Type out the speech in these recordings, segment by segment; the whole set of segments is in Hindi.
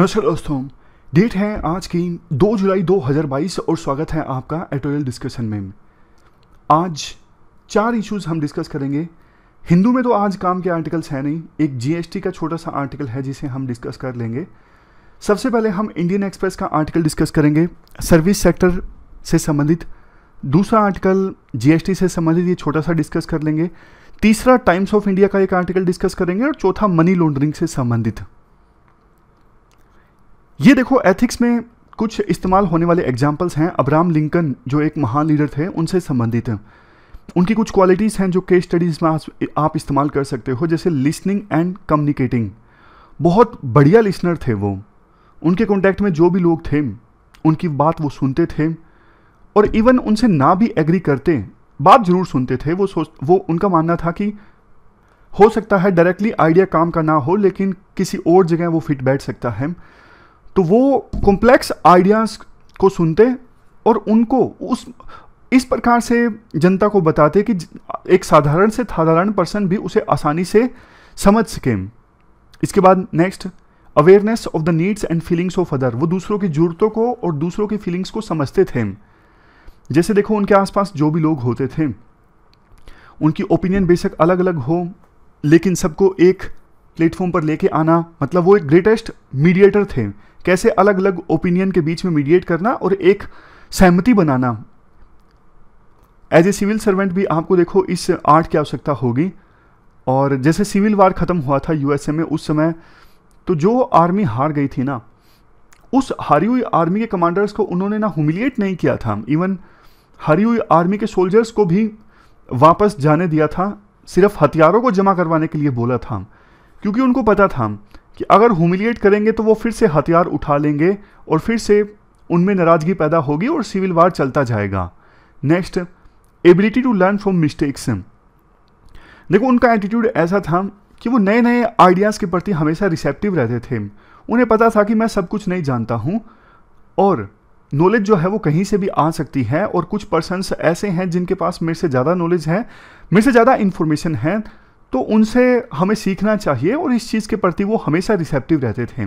नमस्कार दोस्तों डेट है आज की 2 जुलाई 2022 और स्वागत है आपका एटोरियल डिस्कशन में आज चार इश्यूज हम डिस्कस करेंगे हिंदू में तो आज काम के आर्टिकल्स हैं नहीं एक जीएसटी का छोटा सा आर्टिकल है जिसे हम डिस्कस कर लेंगे सबसे पहले हम इंडियन एक्सप्रेस का आर्टिकल डिस्कस करेंगे सर्विस सेक्टर से संबंधित दूसरा आर्टिकल जी से संबंधित ये छोटा सा डिस्कस कर लेंगे तीसरा टाइम्स ऑफ इंडिया का एक आर्टिकल डिस्कस करेंगे और चौथा मनी लॉन्ड्रिंग से संबंधित ये देखो एथिक्स में कुछ इस्तेमाल होने वाले एग्जाम्पल्स हैं अब्राम लिंकन जो एक महान लीडर थे उनसे संबंधित हैं उनकी कुछ क्वालिटीज़ हैं जो केस स्टडीज़ में आप इस्तेमाल कर सकते हो जैसे लिसनिंग एंड कम्युनिकेटिंग बहुत बढ़िया लिसनर थे वो उनके कॉन्टैक्ट में जो भी लोग थे उनकी बात वो सुनते थे और इवन उनसे ना भी एग्री करते बात ज़रूर सुनते थे वो सोच वो उनका मानना था कि हो सकता है डायरेक्टली आइडिया काम का ना हो लेकिन किसी और जगह वो फिट बैठ सकता है तो वो कॉम्प्लेक्स आइडियाज़ को सुनते और उनको उस इस प्रकार से जनता को बताते कि एक साधारण से साधारण पर्सन भी उसे आसानी से समझ सके इसके बाद next awareness of the needs and feelings of other वो दूसरों की जरूरतों को और दूसरों की फीलिंग्स को समझते थे जैसे देखो उनके आसपास जो भी लोग होते थे उनकी ओपिनियन बेशक अलग अलग हो लेकिन सबको एक प्लेटफॉर्म पर लेके आना मतलब वो एक ग्रेटेस्ट मीडिएटर थे कैसे अलग अलग ओपिनियन के बीच में मीडिएट करना और एक सहमति बनाना एज ए सिविल सर्वेंट भी आपको देखो इस आर्ट की आवश्यकता होगी और जैसे सिविल वार ख़त्म हुआ था यूएसए में उस समय तो जो आर्मी हार गई थी ना उस हारी हुई आर्मी के कमांडर्स को उन्होंने ना हुमिलिएट नहीं किया था इवन हारी हुई आर्मी के सोल्जर्स को भी वापस जाने दिया था सिर्फ हथियारों को जमा करवाने के लिए बोला था क्योंकि उनको पता था कि अगर ह्यूमिलिएट करेंगे तो वो फिर से हथियार उठा लेंगे और फिर से उनमें नाराज़गी पैदा होगी और सिविल वार चलता जाएगा next ability to learn from mistakes देखो उनका एटीट्यूड ऐसा था कि वो नए नए आइडियाज़ के प्रति हमेशा रिसेप्टिव रहते थे उन्हें पता था कि मैं सब कुछ नहीं जानता हूँ और नॉलेज जो है वो कहीं से भी आ सकती है और कुछ पर्सनस ऐसे हैं जिनके पास मेरे से ज़्यादा नॉलेज है मेरे से ज़्यादा इन्फॉर्मेशन है तो उनसे हमें सीखना चाहिए और इस चीज़ के प्रति वो हमेशा रिसेप्टिव रहते थे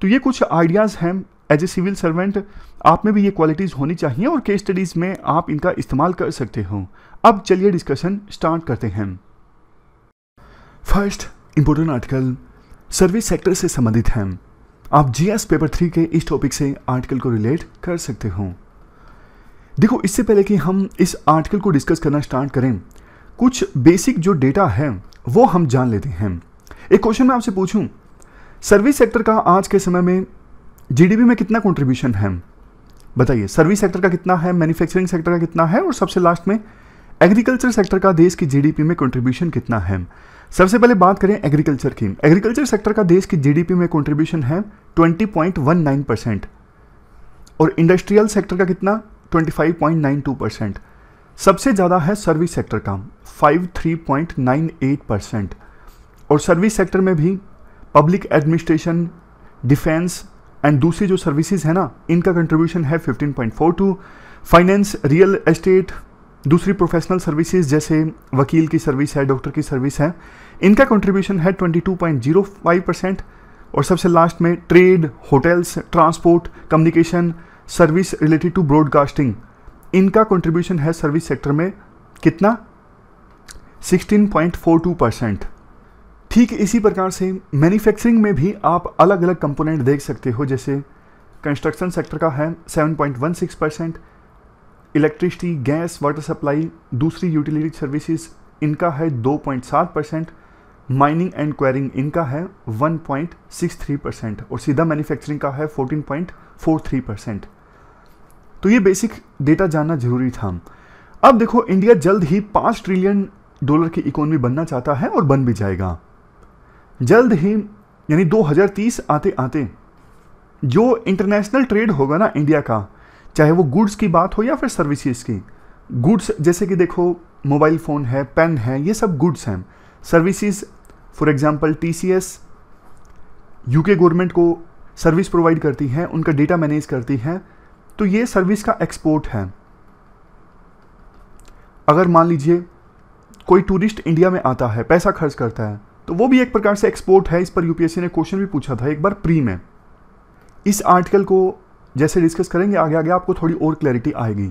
तो ये कुछ आइडियाज़ हैं एज ए सिविल सर्वेंट आप में भी ये क्वालिटीज़ होनी चाहिए और केस स्टडीज़ में आप इनका इस्तेमाल कर सकते हो अब चलिए डिस्कशन स्टार्ट करते हैं first important article service sector से संबंधित हैं आप जीएस पेपर थ्री के इस टॉपिक से आर्टिकल को रिलेट कर सकते हो देखो इससे पहले कि हम इस आर्टिकल को डिस्कस करना स्टार्ट करें कुछ बेसिक जो डेटा है वो हम जान लेते हैं एक क्वेश्चन मैं आपसे पूछूं सर्विस सेक्टर का आज के समय में जीडीपी में कितना कंट्रीब्यूशन है बताइए सर्विस सेक्टर का कितना है मैन्युफैक्चरिंग सेक्टर का कितना है और सबसे लास्ट में एग्रीकल्चर सेक्टर का देश की जीडीपी में कंट्रीब्यूशन कितना है सबसे पहले बात करें एग्रीकल्चर की एग्रीकल्चर सेक्टर का देश की जीडीपी में कंट्रीब्यूशन है 20.19 परसेंट और इंडस्ट्रियल सेक्टर का कितना 25.92 परसेंट सबसे ज़्यादा है सर्विस सेक्टर का 53.98 परसेंट और सर्विस सेक्टर में भी पब्लिक एडमिनिस्ट्रेशन डिफेंस एंड दूसरी जो सर्विसेज है ना इनका कंट्रीब्यूशन है 15.42 फाइनेंस रियल एस्टेट दूसरी प्रोफेशनल सर्विसेज जैसे वकील की सर्विस है डॉक्टर की सर्विस है इनका कंट्रीब्यूशन है 22.05 परसेंट और सबसे लास्ट में trade hotels transport communication service related to broadcasting इनका कंट्रीब्यूशन है सर्विस सेक्टर में कितना 16.42 परसेंट ठीक इसी प्रकार से मैन्युफैक्चरिंग में भी आप अलग अलग कंपोनेंट देख सकते हो जैसे कंस्ट्रक्शन सेक्टर का है 7.16 percent electricity gas water supply दूसरी यूटिलिटी सर्विसेज इनका है 2.7 परसेंट माइनिंग एंड क्वेरिंग इनका है 1.63 परसेंट और सीधा मैन्युफैक्चरिंग का है 14.43 परसेंट तो ये बेसिक डेटा जानना जरूरी था अब देखो इंडिया जल्द ही पाँच ट्रिलियन डॉलर की इकोनॉमी बनना चाहता है और बन भी जाएगा जल्द ही यानी 2030 आते आते जो इंटरनेशनल ट्रेड होगा ना इंडिया का चाहे वो गुड्स की बात हो या फिर सर्विसेज की गुड्स जैसे कि देखो मोबाइल फ़ोन है पेन है ये सब गुड्स हैं services for example TCS UK government को सर्विस प्रोवाइड करती है उनका डेटा मैनेज करती है तो ये सर्विस का एक्सपोर्ट है अगर मान लीजिए कोई टूरिस्ट इंडिया में आता है पैसा खर्च करता है तो वो भी एक प्रकार से एक्सपोर्ट है इस पर यूपीएससी ने क्वेश्चन भी पूछा था एक बार प्री में इस आर्टिकल को जैसे डिस्कस करेंगे आगे आगे आपको थोड़ी और क्लैरिटी आएगी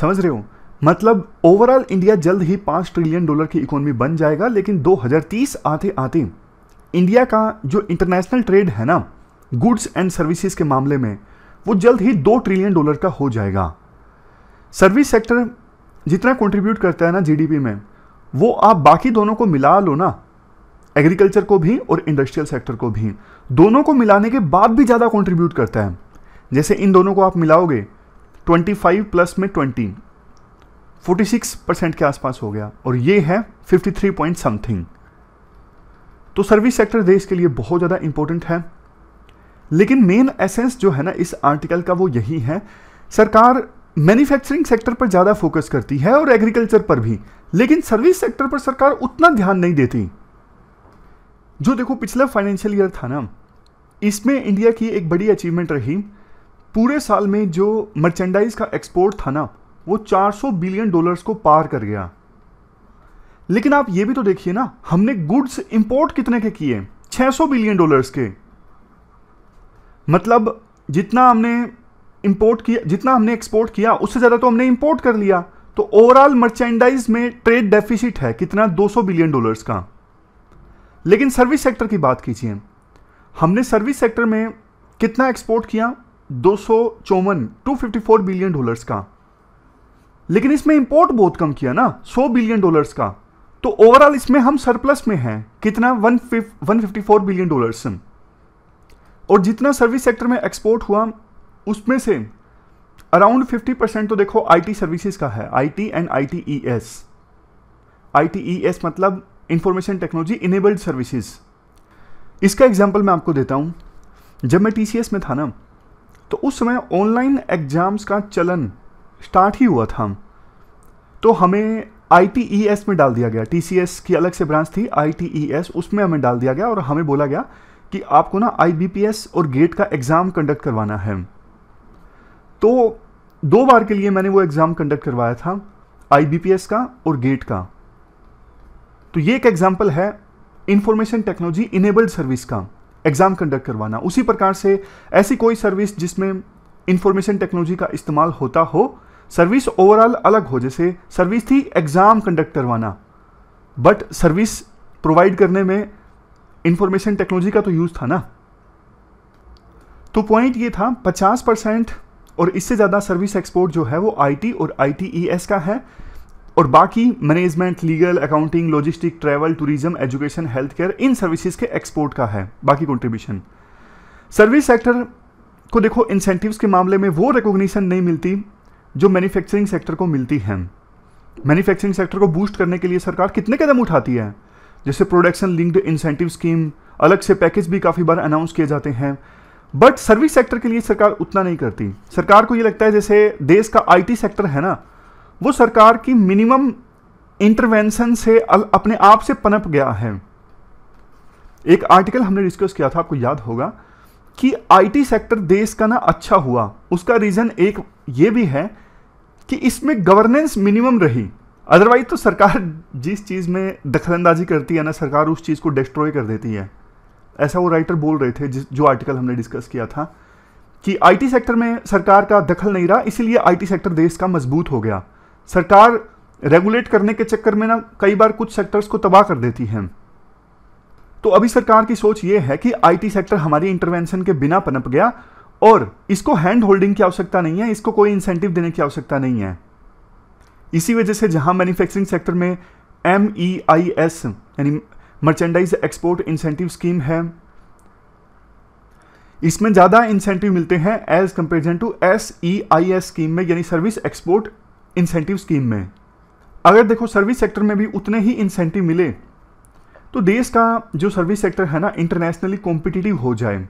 समझ रहे हो मतलब ओवरऑल इंडिया जल्द ही पाँच ट्रिलियन डॉलर की इकोनॉमी बन जाएगा लेकिन 2030 आते आते इंडिया का जो इंटरनेशनल ट्रेड है ना गुड्स एंड सर्विसेज के मामले में वो जल्द ही दो ट्रिलियन डॉलर का हो जाएगा सर्विस सेक्टर जितना कंट्रीब्यूट करता है ना जीडीपी में वो आप बाकी दोनों को मिला लो ना एग्रीकल्चर को भी और इंडस्ट्रियल सेक्टर को भी दोनों को मिलाने के बाद भी ज़्यादा कंट्रीब्यूट करता है जैसे इन दोनों को आप मिलाओगे 25 प्लस में 20 46 परसेंट के आसपास हो गया और ये है 53 पॉइंट समथिंग तो सर्विस सेक्टर देश के लिए बहुत ज़्यादा इंपॉर्टेंट है लेकिन मेन एसेंस जो है ना इस आर्टिकल का वो यही है सरकार मैन्युफैक्चरिंग सेक्टर पर ज़्यादा फोकस करती है और एग्रीकल्चर पर भी लेकिन सर्विस सेक्टर पर सरकार उतना ध्यान नहीं देती जो देखो पिछला फाइनेंशियल ईयर था ना इसमें इंडिया की एक बड़ी अचीवमेंट रही पूरे साल में जो मर्चेंडाइज का एक्सपोर्ट था ना वो 400 बिलियन डॉलर्स को पार कर गया लेकिन आप ये भी तो देखिए ना हमने गुड्स इंपोर्ट कितने के किए 600 बिलियन डॉलर्स के मतलब जितना हमने इंपोर्ट किया जितना हमने एक्सपोर्ट किया उससे ज़्यादा तो हमने इंपोर्ट कर लिया तो ओवरऑल मर्चेंडाइज में ट्रेड डेफिसिट है कितना 200 बिलियन डॉलर्स का लेकिन सर्विस सेक्टर की बात कीजिए हमने सर्विस सेक्टर में कितना एक्सपोर्ट किया दो सौ चौवन बिलियन डॉलर्स का लेकिन इसमें इंपोर्ट बहुत कम किया ना 100 बिलियन डॉलर्स का तो ओवरऑल इसमें हम सरप्लस में हैं कितना वन फोर बिलियन डॉलर्स और जितना सर्विस सेक्टर में एक्सपोर्ट हुआ उसमें से अराउंड 50 परसेंट तो देखो आईटी सर्विसेज का है आईटी एंड आईटीईएस आईटीईएस मतलब इंफॉर्मेशन टेक्नोलॉजी इनेबल्ड सर्विसेज इसका एग्जाम्पल मैं आपको देता हूँ जब मैं टीसीएस में था ना तो उस समय ऑनलाइन एग्जाम्स का चलन स्टार्ट ही हुआ था तो हमें आईटीईएस e में डाल दिया गया टीसीएस की अलग से ब्रांच थी आईटीईएस e उसमें हमें डाल दिया गया और हमें बोला गया कि आपको ना आईबीपीएस और गेट का एग्ज़ाम कंडक्ट करवाना है तो दो बार के लिए मैंने वो एग्ज़ाम कंडक्ट करवाया था आईबीपीएस का और गेट का तो ये एक एग्जाम्पल है इंफॉर्मेशन टेक्नोलॉजी इनेबल्ड सर्विस का एग्ज़ाम कंडक्ट करवाना उसी प्रकार से ऐसी कोई सर्विस जिसमें इंफॉर्मेशन टेक्नोलॉजी का इस्तेमाल होता हो सर्विस ओवरऑल अलग हो जैसे सर्विस थी एग्ज़ाम कंडक्ट करवाना बट सर्विस प्रोवाइड करने में इंफॉर्मेशन टेक्नोलॉजी का तो यूज़ था ना तो पॉइंट ये था 50 परसेंट और इससे ज़्यादा सर्विस एक्सपोर्ट जो है वो आईटी और आईटीईएस e का है और बाकी management legal accounting logistic travel tourism education health care इन सर्विसेज के एक्सपोर्ट का है बाकी कंट्रीब्यूशन सर्विस सेक्टर को देखो इंसेंटिव्स के मामले में वो रिकोगनीशन नहीं मिलती जो मैन्युफैक्चरिंग सेक्टर को मिलती है मैन्युफैक्चरिंग सेक्टर को बूस्ट करने के लिए सरकार कितने कदम उठाती है जैसे प्रोडक्शन लिंक्ड इंसेंटिव स्कीम अलग से पैकेज भी काफ़ी बार अनाउंस किए जाते हैं बट सर्विस सेक्टर के लिए सरकार उतना नहीं करती सरकार को ये लगता है जैसे देश का आईटी सेक्टर है ना वो सरकार की मिनिमम इंटरवेंशन से अपने आप से पनप गया है एक आर्टिकल हमने डिस्कस किया था आपको याद होगा कि आईटी सेक्टर देश का ना अच्छा हुआ उसका रीज़न एक ये भी है कि इसमें गवर्नेंस मिनिमम रही अदरवाइज तो सरकार जिस चीज़ में दखलंदाजी करती है ना सरकार उस चीज़ को डिस्ट्रॉय कर देती है ऐसा वो राइटर बोल रहे थे जिस जो आर्टिकल हमने डिस्कस किया था कि आईटी सेक्टर में सरकार का दखल नहीं रहा इसीलिए आईटी सेक्टर देश का मजबूत हो गया सरकार रेगुलेट करने के चक्कर में ना कई बार कुछ सेक्टर्स को तबाह कर देती है तो अभी सरकार की सोच ये है कि आईटी सेक्टर हमारी इंटरवेंशन के बिना पनप गया और इसको हैंड होल्डिंग की आवश्यकता नहीं है इसको कोई इंसेंटिव देने की आवश्यकता नहीं है इसी वजह से जहां मैन्युफैक्चरिंग सेक्टर में एम ई आई एस यानी मर्चेंडाइज एक्सपोर्ट इंसेंटिव स्कीम है इसमें ज़्यादा इंसेंटिव मिलते हैं as comparison to S E I S scheme में यानी सर्विस एक्सपोर्ट इंसेंटिव स्कीम में अगर देखो सर्विस सेक्टर में भी उतने ही इंसेंटिव मिले तो देश का जो सर्विस सेक्टर है ना इंटरनेशनली कॉम्पिटिटिव हो जाए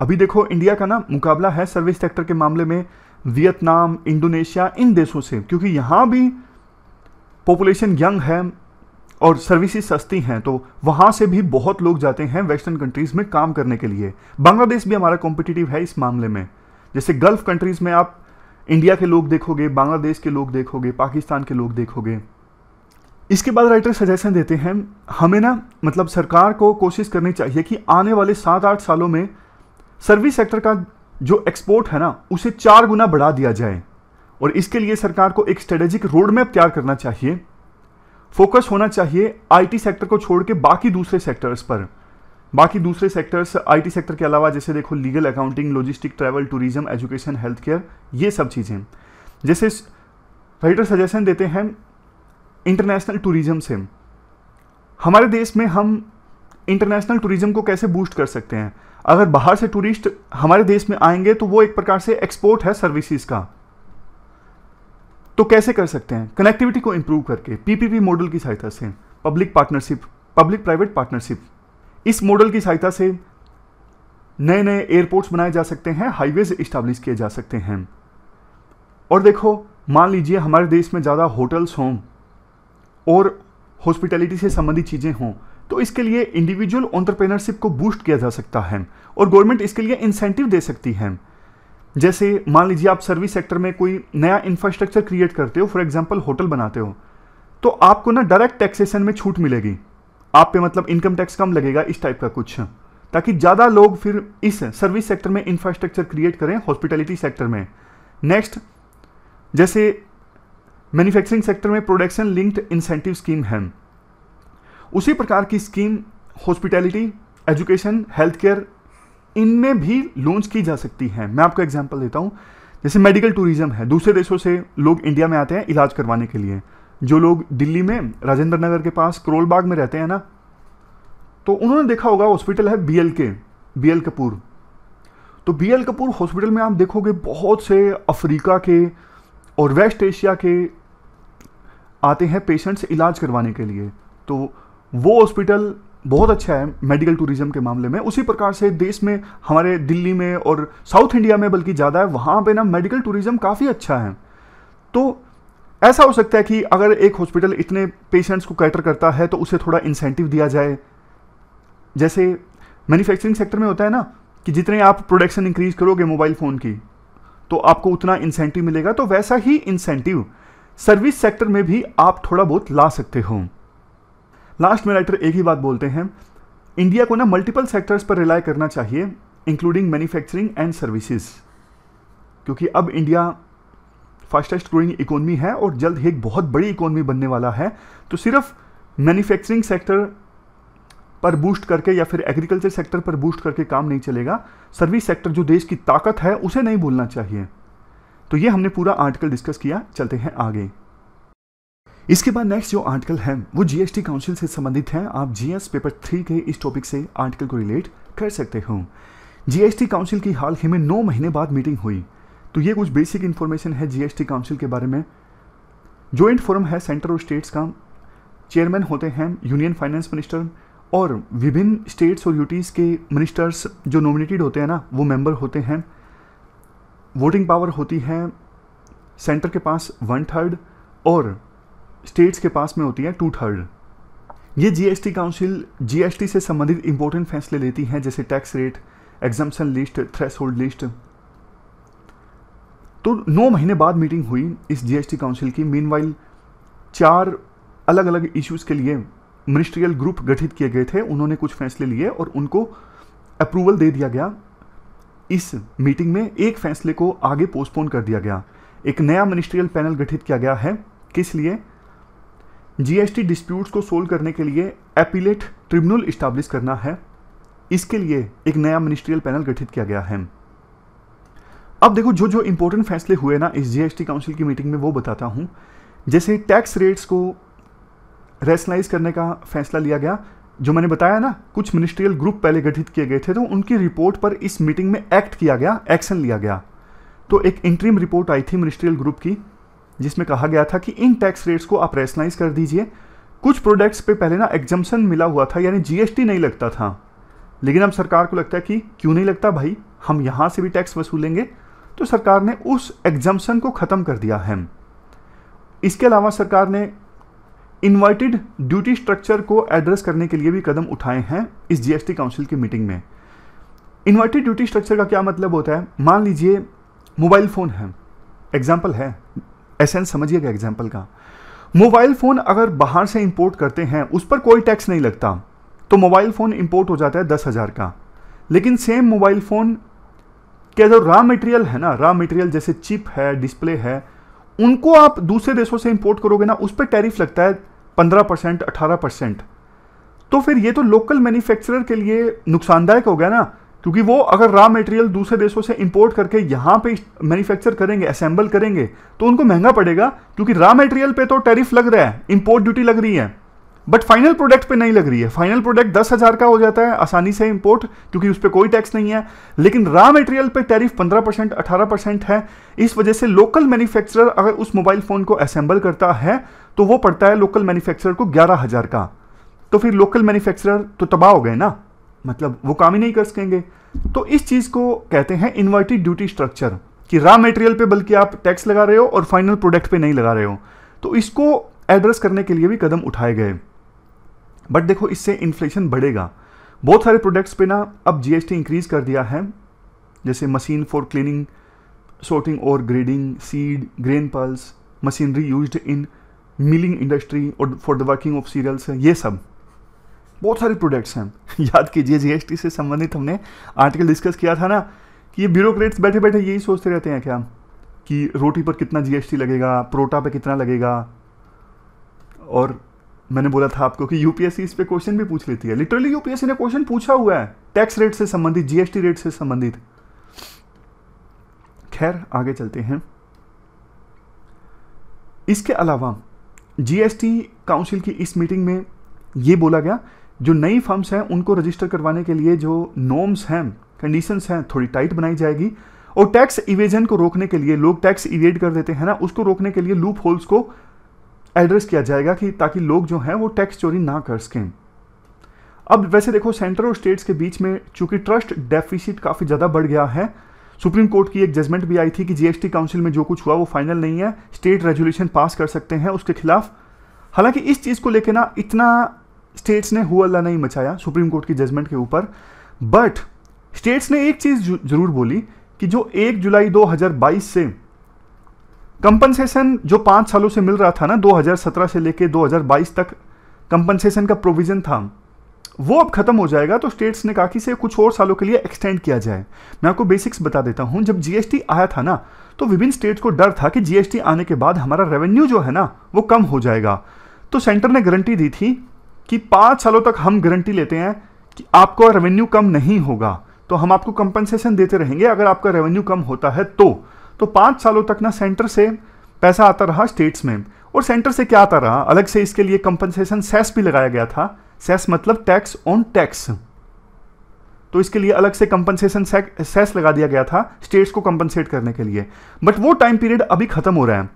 अभी देखो इंडिया का ना मुकाबला है सर्विस सेक्टर के मामले में वियतनाम इंडोनेशिया इन देशों से क्योंकि यहां भी पॉपुलेशन यंग है और सर्विसेज सस्ती हैं तो वहाँ से भी बहुत लोग जाते हैं वेस्टर्न कंट्रीज़ में काम करने के लिए बांग्लादेश भी हमारा कॉम्पिटिटिव है इस मामले में जैसे गल्फ़ कंट्रीज़ में आप इंडिया के लोग देखोगे बांग्लादेश के लोग देखोगे पाकिस्तान के लोग देखोगे इसके बाद राइटर सजेशन देते हैं हमें ना मतलब सरकार को कोशिश करनी चाहिए कि आने वाले सात आठ सालों में सर्विस सेक्टर का जो एक्सपोर्ट है ना उसे चार गुना बढ़ा दिया जाए और इसके लिए सरकार को एक स्ट्रेटेजिक रोड मैप तैयार करना चाहिए फोकस होना चाहिए आईटी सेक्टर को छोड़ के बाकी दूसरे सेक्टर्स पर बाकी दूसरे सेक्टर्स आईटी सेक्टर के अलावा जैसे देखो legal accounting logistic travel tourism education health care ये सब चीज़ें जैसे राइटर सजेशन देते हैं इंटरनेशनल टूरिज्म से हमारे देश में हम इंटरनेशनल टूरिज्म को कैसे बूस्ट कर सकते हैं अगर बाहर से टूरिस्ट हमारे देश में आएंगे तो वो एक प्रकार से एक्सपोर्ट है सर्विसेज का तो कैसे कर सकते हैं कनेक्टिविटी को इम्प्रूव करके पीपीपी मॉडल की सहायता से public partnership public private partnership इस मॉडल की सहायता से नए नए एयरपोर्ट्स बनाए जा सकते हैं हाईवेज इस्टाब्लिश किए जा सकते हैं और देखो मान लीजिए हमारे देश में ज़्यादा होटल्स हों और हॉस्पिटैलिटी से संबंधित चीज़ें हों तो इसके लिए इंडिविजुअल ऑन्टरप्रेनरशिप को बूस्ट किया जा सकता है और गवर्नमेंट इसके लिए इंसेंटिव दे सकती है जैसे मान लीजिए आप सर्विस सेक्टर में कोई नया इंफ्रास्ट्रक्चर क्रिएट करते हो फॉर एग्जाम्पल होटल बनाते हो तो आपको ना डायरेक्ट टैक्सेशन में छूट मिलेगी आप पे मतलब इनकम टैक्स कम लगेगा इस टाइप का कुछ ताकि ज़्यादा लोग फिर इस सर्विस सेक्टर में इंफ्रास्ट्रक्चर क्रिएट करें हॉस्पिटैलिटी सेक्टर में नेक्स्ट जैसे मैन्युफैक्चरिंग सेक्टर में प्रोडक्शन लिंक्ड इंसेंटिव स्कीम है उसी प्रकार की scheme hospitality education health care इनमें भी लॉन्च की जा सकती हैं मैं आपको एग्जाम्पल देता हूँ जैसे मेडिकल टूरिज्म है दूसरे देशों से लोग इंडिया में आते हैं इलाज करवाने के लिए जो लोग दिल्ली में राजेंद्र नगर के पास करोल बाग में रहते हैं ना तो उन्होंने देखा होगा हॉस्पिटल है बी एल के बी एल कपूर तो बी एल कपूर हॉस्पिटल में आप देखोगे बहुत से अफ्रीका के और वेस्ट एशिया के आते हैं पेशेंट्स इलाज करवाने के लिए तो वो हॉस्पिटल बहुत अच्छा है मेडिकल टूरिज्म के मामले में उसी प्रकार से देश में हमारे दिल्ली में और साउथ इंडिया में बल्कि ज़्यादा है वहाँ पे ना मेडिकल टूरिज्म काफ़ी अच्छा है तो ऐसा हो सकता है कि अगर एक हॉस्पिटल इतने पेशेंट्स को कैटर करता है तो उसे थोड़ा इंसेंटिव दिया जाए जैसे मैन्युफैक्चरिंग सेक्टर में होता है ना कि जितने आप प्रोडक्शन इंक्रीज करोगे मोबाइल फ़ोन की तो आपको उतना इंसेंटिव मिलेगा तो वैसा ही इंसेंटिव सर्विस सेक्टर में भी आप थोड़ा बहुत ला सकते हो लास्ट में राइटर एक ही बात बोलते हैं इंडिया को ना मल्टीपल सेक्टर्स पर रिलाई करना चाहिए इंक्लूडिंग मैन्युफैक्चरिंग एंड सर्विसेज क्योंकि अब इंडिया फास्टेस्ट ग्रोइंग इकोनॉमी है और जल्द ही एक बहुत बड़ी इकोनमी बनने वाला है तो सिर्फ मैन्युफैक्चरिंग सेक्टर पर बूस्ट करके या फिर एग्रीकल्चर सेक्टर पर बूस्ट करके काम नहीं चलेगा सर्विस सेक्टर जो देश की ताकत है उसे नहीं भूलना चाहिए तो ये हमने पूरा आर्टिकल डिस्कस किया चलते हैं आगे इसके बाद नेक्स्ट जो आर्टिकल है वो जीएसटी काउंसिल से संबंधित है आप जीएस पेपर थ्री के इस टॉपिक से आर्टिकल को रिलेट कर सकते हो जीएसटी काउंसिल की हाल ही में नौ महीने बाद मीटिंग हुई तो ये कुछ बेसिक इन्फॉर्मेशन है जीएसटी काउंसिल के बारे में ज्वाइंट फोरम है सेंटर और स्टेट्स का चेयरमैन होते हैं यूनियन फाइनेंस मिनिस्टर और विभिन्न स्टेट्स और यूटीज़ के मिनिस्टर्स जो नॉमिनेटेड होते हैं ना वो मेंबर होते हैं वोटिंग पावर होती है सेंटर के पास वन थर्ड और स्टेट्स के पास में होती है टू थर्ड ये जीएसटी काउंसिल जीएसटी से संबंधित इंपॉर्टेंट फैसले लेती हैं जैसे tax rate exemption list threshold तो नौ महीने बाद मीटिंग हुई इस जीएसटी काउंसिल की मीन चार अलग अलग इश्यूज के लिए मिनिस्ट्रियल ग्रुप गठित किए गए थे उन्होंने कुछ फैसले लिए और उनको अप्रूवल दे दिया गया इस मीटिंग में एक फैसले को आगे पोस्टपोन कर दिया गया एक नया मिनिस्ट्रियल पैनल गठित किया गया है किस लिए जीएसटी डिस्प्यूट्स को सोल्व करने के लिए एपीलेट ट्रिब्यूनल इस्टाब्लिश करना है इसके लिए एक नया मिनिस्ट्रियल पैनल गठित किया गया है अब देखो जो जो इंपॉर्टेंट फैसले हुए ना इस जीएसटी काउंसिल की मीटिंग में वो बताता हूँ जैसे टैक्स रेट्स को रेसनाइज करने का फैसला लिया गया जो मैंने बताया ना कुछ मिनिस्ट्रियल ग्रुप पहले गठित किए गए थे तो उनकी रिपोर्ट पर इस मीटिंग में एक्ट किया गया एक्शन लिया गया तो एक इंट्रीम रिपोर्ट आई थी मिनिस्ट्रियल ग्रुप की जिसमें कहा गया था कि इन टैक्स रेट्स को आप रेसनाइज कर दीजिए कुछ प्रोडक्ट्स पे पहले ना एग्जम्पन मिला हुआ था यानी जीएसटी नहीं लगता था लेकिन अब सरकार को लगता है कि क्यों नहीं लगता भाई हम यहाँ से भी टैक्स वसूलेंगे तो सरकार ने उस एग्जम्पन को ख़त्म कर दिया है इसके अलावा सरकार ने इन्वाइटेड ड्यूटी स्ट्रक्चर को एड्रेस करने के लिए भी कदम उठाए हैं इस जीएसटी काउंसिल की मीटिंग में इन्वर्टेड ड्यूटी स्ट्रक्चर का क्या मतलब होता है मान लीजिए मोबाइल फ़ोन है एग्जाम्पल है एसेंस समझिएगा एग्जाम्पल का मोबाइल फ़ोन अगर बाहर से इंपोर्ट करते हैं उस पर कोई टैक्स नहीं लगता तो मोबाइल फ़ोन इंपोर्ट हो जाता है दस हज़ार का लेकिन सेम मोबाइल फ़ोन के जो रॉ मटेरियल है ना रॉ मटेरियल जैसे चिप है डिस्प्ले है उनको आप दूसरे देशों से इंपोर्ट करोगे ना उस पर टैरिफ लगता है पंद्रह परसेंट अठारह परसेंट तो फिर ये तो लोकल मैन्युफैक्चरर के लिए नुकसानदायक हो गया ना क्योंकि वो अगर रॉ मटेरियल दूसरे देशों से इंपोर्ट करके यहाँ पे मैन्युफैक्चर करेंगे असेंबल करेंगे तो उनको महंगा पड़ेगा क्योंकि रॉ मटेरियल पे तो टैरिफ लग रहा है इंपोर्ट ड्यूटी लग रही है बट फाइनल प्रोडक्ट पे नहीं लग रही है फाइनल प्रोडक्ट दस हज़ार का हो जाता है आसानी से इंपोर्ट क्योंकि उस पर कोई टैक्स नहीं है लेकिन रॉ मटेरियल पे टैरिफ पंद्रह परसेंट अठारह परसेंट है इस वजह से लोकल मैन्युफैक्चरर अगर उस मोबाइल फ़ोन को असेंबल करता है तो वो पड़ता है लोकल मैन्युफैक्चरर को ग्यारह हज़ार का तो फिर लोकल मैन्युफैक्चरर तो तबाह हो गए ना मतलब वो काम ही नहीं कर सकेंगे तो इस चीज़ को कहते हैं इन्वर्टेड ड्यूटी स्ट्रक्चर कि रॉ मटेरियल पे बल्कि आप टैक्स लगा रहे हो और फाइनल प्रोडक्ट पे नहीं लगा रहे हो तो इसको एड्रेस करने के लिए भी कदम उठाए गए बट देखो इससे इन्फ्लेशन बढ़ेगा बहुत सारे प्रोडक्ट्स पे ना अब जीएसटी इंक्रीज कर दिया है जैसे मशीन फॉर क्लीनिंग सोर्टिंग और grading seed grain pulse machinery use in milling industry और for the working of cereals ये सब बहुत सारे प्रोडक्ट्स हैं याद कीजिए जीएसटी से संबंधित हमने आर्टिकल डिस्कस किया था ना कि ये ब्यूरोक्रेट्स बैठे बैठे यही सोचते रहते हैं क्या कि रोटी पर कितना जीएसटी लगेगा प्रोटा पर कितना लगेगा और मैंने बोला था आपको कि यूपीएससी इस पर क्वेश्चन भी पूछ लेती है लिटरली यूपीएससी ने क्वेश्चन पूछा हुआ है टैक्स रेट से संबंधित जीएसटी रेट से संबंधित खैर आगे चलते हैं इसके अलावा जीएसटी काउंसिल की इस मीटिंग में यह बोला गया जो नई फर्म्स हैं उनको रजिस्टर करवाने के लिए जो नॉर्म्स हैं कंडीशंस हैं थोड़ी टाइट बनाई जाएगी और टैक्स इवेजन को रोकने के लिए लोग टैक्स इवेड कर देते हैं ना उसको रोकने के लिए लूप होल्स को एड्रेस किया जाएगा कि ताकि लोग जो हैं वो टैक्स चोरी ना कर सकें अब वैसे देखो सेंटर और स्टेट्स के बीच में चूंकि ट्रस्ट डेफिसिट काफ़ी ज़्यादा बढ़ गया है सुप्रीम कोर्ट की एक जजमेंट भी आई थी कि जीएसटी काउंसिल में जो कुछ हुआ वो फाइनल नहीं है स्टेट रेजुलेशन पास कर सकते हैं उसके खिलाफ हालांकि इस चीज़ को लेकर ना इतना स्टेट्स ने हुआ नहीं मचाया सुप्रीम कोर्ट की जजमेंट के ऊपर बट स्टेट्स ने एक चीज़ जरूर बोली कि जो एक जुलाई 2022 से कंपनसेशन जो पांच सालों से मिल रहा था ना 2017 से लेके 2022 तक कंपनसेशन का प्रोविज़न था वो अब खत्म हो जाएगा तो स्टेट्स ने कहा कि इसे कुछ और सालों के लिए एक्सटेंड किया जाए मैं आपको बेसिक्स बता देता हूं जब जीएसटी आया था ना तो विभिन्न स्टेट्स को डर था कि जीएसटी आने के बाद हमारा रेवेन्यू जो है ना वो कम हो जाएगा तो सेंटर ने गारंटी दी थी कि पांच सालों तक हम गारंटी लेते हैं कि आपको रेवेन्यू कम नहीं होगा तो हम आपको कंपनसेशन देते रहेंगे अगर आपका रेवेन्यू कम होता है तो तो पांच सालों तक ना सेंटर से पैसा आता रहा स्टेट्स में और सेंटर से क्या आता रहा अलग से इसके लिए कंपनसेशन सेस भी लगाया गया था सेस मतलब टैक्स ऑन टैक्स तो इसके लिए अलग से कंपनसेशन सेस लगा दिया गया था स्टेट्स को कंपनसेट करने के लिए बट वो टाइम पीरियड अभी खत्म हो रहा है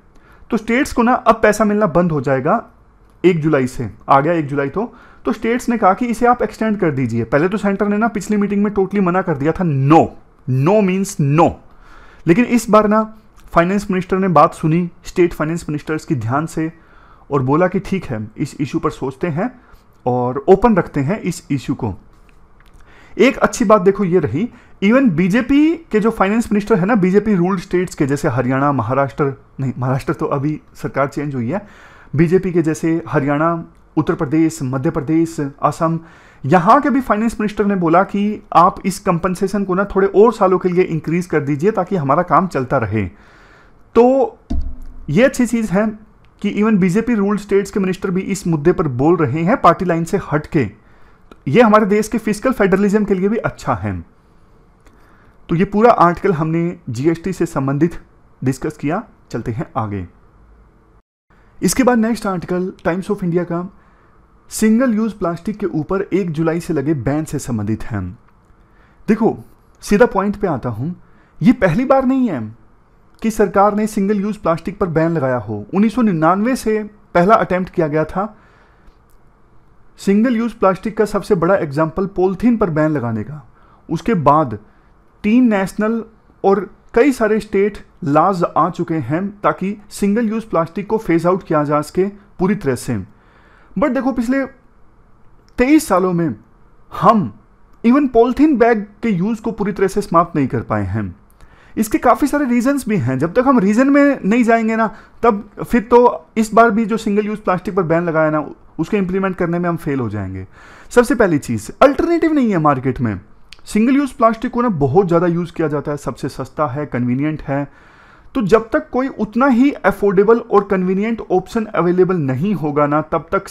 तो स्टेट्स को ना अब पैसा मिलना बंद हो जाएगा एक जुलाई से आ गया एक जुलाई तो तो स्टेट्स ने कहा कि इसे आप एक्सटेंड कर दीजिए पहले तो सेंटर ने ना पिछली मीटिंग में टोटली मना कर दिया था नो नो मीन्स नो लेकिन इस बार ना फाइनेंस मिनिस्टर ने बात सुनी स्टेट फाइनेंस मिनिस्टर्स की ध्यान से और बोला कि ठीक है इस इशू पर सोचते हैं और ओपन रखते हैं इस इशू को एक अच्छी बात देखो ये रही इवन बीजेपी के जो फाइनेंस मिनिस्टर है ना बीजेपी रूल्ड स्टेट्स के जैसे हरियाणा महाराष्ट्र नहीं महाराष्ट्र तो अभी सरकार चेंज हुई है बीजेपी के जैसे हरियाणा उत्तर प्रदेश मध्य प्रदेश असम यहाँ के भी फाइनेंस मिनिस्टर ने बोला कि आप इस कंपनसेशन को ना थोड़े और सालों के लिए इंक्रीज कर दीजिए ताकि हमारा काम चलता रहे तो ये अच्छी चीज़ है कि इवन बीजेपी रूल स्टेट्स के मिनिस्टर भी इस मुद्दे पर बोल रहे हैं पार्टी लाइन से हट के ये हमारे देश के फिजिकल फेडरलिज्म के लिए भी अच्छा है तो ये पूरा आर्टिकल हमने जीएसटी से संबंधित डिस्कस किया चलते हैं आगे इसके बाद next article Times of India का सिंगल यूज प्लास्टिक के ऊपर एक जुलाई से लगे बैन से संबंधित है देखो सीधा पॉइंट पे आता हूं ये पहली बार नहीं है कि सरकार ने सिंगल यूज प्लास्टिक पर बैन लगाया हो 1999 से पहला अटेम्प्ट किया गया था सिंगल यूज प्लास्टिक का सबसे बड़ा एग्जाम्पल पोलथीन पर बैन लगाने का उसके बाद तीन नेशनल और कई सारे स्टेट लाज आ चुके हैं ताकि सिंगल यूज प्लास्टिक को फेज आउट किया जा सके पूरी तरह से बट देखो पिछले तेईस सालों में हम इवन पॉलिथीन बैग के यूज को पूरी तरह से समाप्त नहीं कर पाए हैं इसके काफ़ी सारे रीजंस भी हैं जब तक हम रीज़न में नहीं जाएंगे ना तब फिर तो इस बार भी जो सिंगल यूज़ प्लास्टिक पर बैन लगाया ना उसको इम्प्लीमेंट करने में हम फेल हो जाएंगे सबसे पहली चीज़ अल्टरनेटिव नहीं है मार्केट में सिंगल यूज़ प्लास्टिक को ना बहुत ज़्यादा यूज़ किया जाता है सबसे सस्ता है कन्वीनियंट है तो जब तक कोई उतना ही अफोर्डेबल और कन्वीनियंट ऑप्शन अवेलेबल नहीं होगा ना तब तक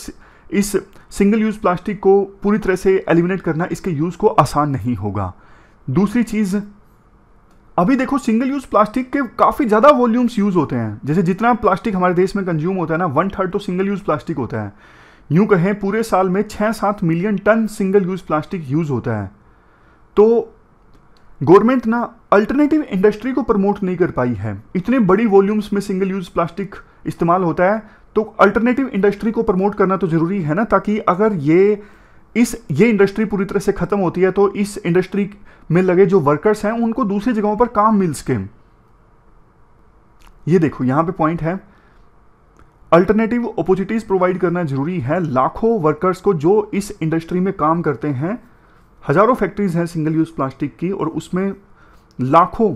इस सिंगल यूज़ प्लास्टिक को पूरी तरह से एलिमिनेट करना इसके यूज़ को आसान नहीं होगा दूसरी चीज़ अभी देखो सिंगल यूज़ प्लास्टिक के काफ़ी ज़्यादा वॉल्यूम्स यूज़ होते हैं जैसे जितना प्लास्टिक हमारे देश में कंज्यूम होता है ना वन थर्ड तो सिंगल यूज़ प्लास्टिक होता है यूं कहें पूरे साल में छः सात million ton single use plastic use होता है तो गवर्नमेंट ना अल्टरनेटिव इंडस्ट्री को प्रमोट नहीं कर पाई है इतने बड़ी वॉल्यूम्स में सिंगल यूज प्लास्टिक इस्तेमाल होता है तो अल्टरनेटिव इंडस्ट्री को प्रमोट करना तो ज़रूरी है ना ताकि अगर ये इस ये इंडस्ट्री पूरी तरह से ख़त्म होती है तो इस इंडस्ट्री में लगे जो वर्कर्स हैं उनको दूसरी जगहों पर काम मिल सके ये देखो यहां पे पॉइंट है अल्टरनेटिव अपॉर्चुनिटीज़ प्रोवाइड करना ज़रूरी है लाखों वर्कर्स को जो इस इंडस्ट्री में काम करते हैं हज़ारों फैक्ट्रीज़ हैं सिंगल यूज़ प्लास्टिक की और उसमें लाखों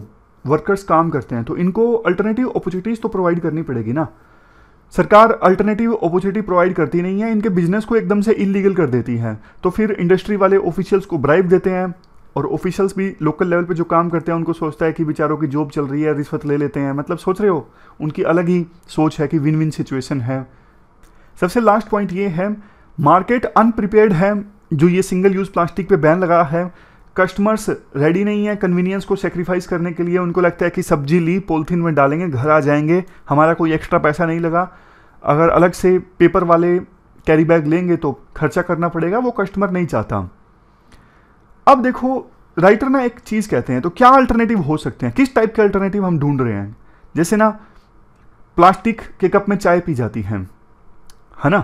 वर्कर्स काम करते हैं तो इनको अल्टरनेटिव अपॉर्चुनिटीज़ तो प्रोवाइड करनी पड़ेगी ना सरकार अल्टरनेटिव अपॉर्चुनिटी प्रोवाइड करती नहीं है इनके बिजनेस को एकदम से इलीगल कर देती है तो फिर इंडस्ट्री वाले ऑफिशियल्स को ब्राइब देते हैं और ऑफिशियल्स भी लोकल लेवल पे जो काम करते हैं उनको सोचता है कि बेचारों की जॉब चल रही है रिश्वत ले लेते हैं मतलब सोच रहे हो उनकी अलग ही सोच है कि विन विन सिचुएशन है सबसे लास्ट पॉइंट ये है मार्केट अनप्रिपेयर्ड है जो ये सिंगल यूज़ प्लास्टिक पे बैन लगा है कस्टमर्स रेडी नहीं है कन्वीनियंस को सेक्रीफाइस करने के लिए उनको लगता है कि सब्जी ली पॉलीथीन में डालेंगे घर आ जाएंगे हमारा कोई एक्स्ट्रा पैसा नहीं लगा अगर अलग से पेपर वाले कैरी बैग लेंगे तो खर्चा करना पड़ेगा वो कस्टमर नहीं चाहता अब देखो राइटर ना एक चीज़ कहते हैं तो क्या अल्टरनेटिव हो सकते हैं किस टाइप के अल्टरनेटिव हम ढूंढ रहे हैं जैसे ना प्लास्टिक के कप में चाय पी जाती है है ना